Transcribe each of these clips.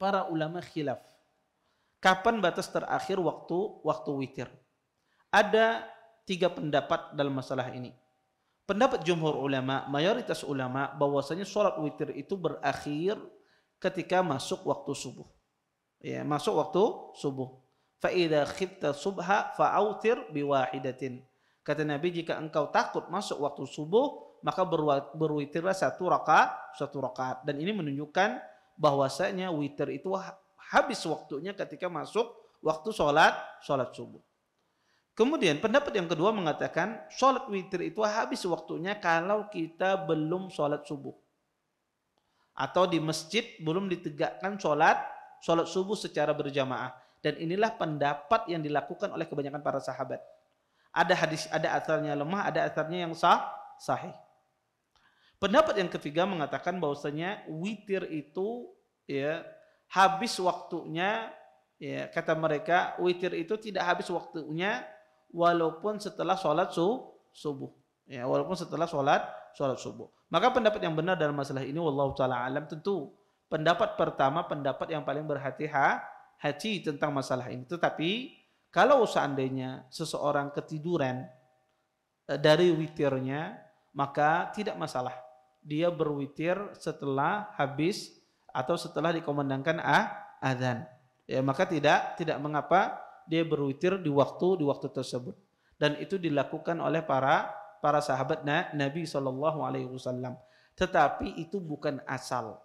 para ulama khilaf. Kapan batas terakhir waktu waktu witir? Ada tiga pendapat dalam masalah ini. Pendapat jumhur ulama, mayoritas ulama bahwasanya sholat witir itu berakhir ketika masuk waktu subuh. Ya, masuk waktu subuh. Fa'idha khifta subha fa'autir biwahidatin. Kata Nabi, jika engkau takut masuk waktu subuh, maka berwitirlah satu rakaat, satu rakaat. Dan ini menunjukkan bahwasanya witir itu habis waktunya ketika masuk waktu sholat, sholat subuh. Kemudian pendapat yang kedua mengatakan sholat witir itu habis waktunya kalau kita belum sholat subuh. Atau di masjid belum ditegakkan sholat, sholat subuh secara berjamaah. Dan inilah pendapat yang dilakukan oleh kebanyakan para sahabat. Ada hadis, ada asalnya lemah, ada asalnya yang sah, sahih. Pendapat yang ketiga mengatakan bahwasanya witir itu ya habis waktunya ya kata mereka witir itu tidak habis waktunya walaupun setelah sholat su subuh ya walaupun setelah sholat sholat subuh maka pendapat yang benar dalam masalah ini wallahu taala alam tentu pendapat pertama pendapat yang paling berhati-hati tentang masalah ini tetapi kalau seandainya seseorang ketiduran eh, dari witirnya maka tidak masalah dia berwitir setelah habis atau setelah dikomandangkan ah, azan. Ya, maka tidak tidak mengapa dia berwitir di waktu di waktu tersebut. Dan itu dilakukan oleh para para sahabat na, Nabi saw. Tetapi itu bukan asal.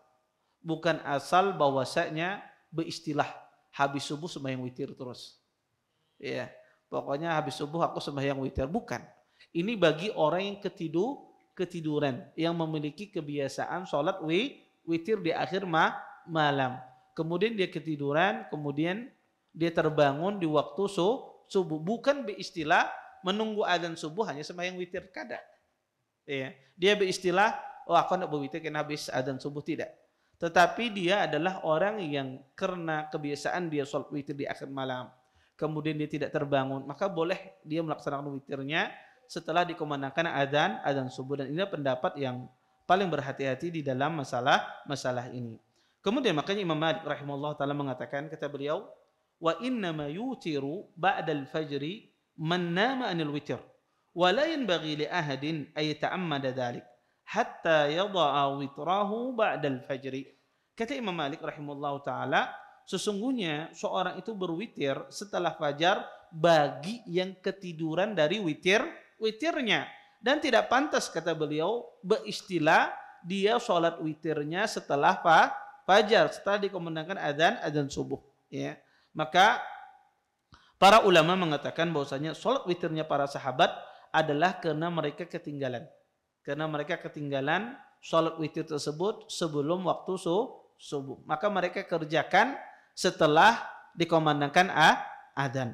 Bukan asal bahwasanya beristilah habis subuh sembahyang witir terus. Ya, pokoknya habis subuh aku sembahyang witir bukan. Ini bagi orang yang ketidur ketiduran yang memiliki kebiasaan sholat wi, witir di akhir ma, malam. Kemudian dia ketiduran, kemudian dia terbangun di waktu su, subuh. Bukan beristilah menunggu adzan subuh hanya sembahyang witir kada. Ya. Dia beristilah, oh aku nak berwitir karena habis adzan subuh tidak. Tetapi dia adalah orang yang karena kebiasaan dia sholat witir di akhir malam. Kemudian dia tidak terbangun. Maka boleh dia melaksanakan witirnya setelah dikumandangkan adzan adzan subuh dan ini pendapat yang paling berhati-hati di dalam masalah masalah ini. Kemudian makanya Imam Malik rahimahullah taala mengatakan kata beliau wa inna ma yutiru ba'dal fajri man nama anil witr wa la yanbaghi li ahadin ay ta'ammada dhalik hatta yada'a witrahu ba'dal fajri. Kata Imam Malik rahimahullah taala sesungguhnya seorang itu berwitir setelah fajar bagi yang ketiduran dari witir witirnya dan tidak pantas kata beliau beristilah dia sholat witirnya setelah fajar setelah dikomandangkan adzan adzan subuh ya maka para ulama mengatakan bahwasanya sholat witirnya para sahabat adalah karena mereka ketinggalan karena mereka ketinggalan sholat witir tersebut sebelum waktu su subuh maka mereka kerjakan setelah dikomandangkan adzan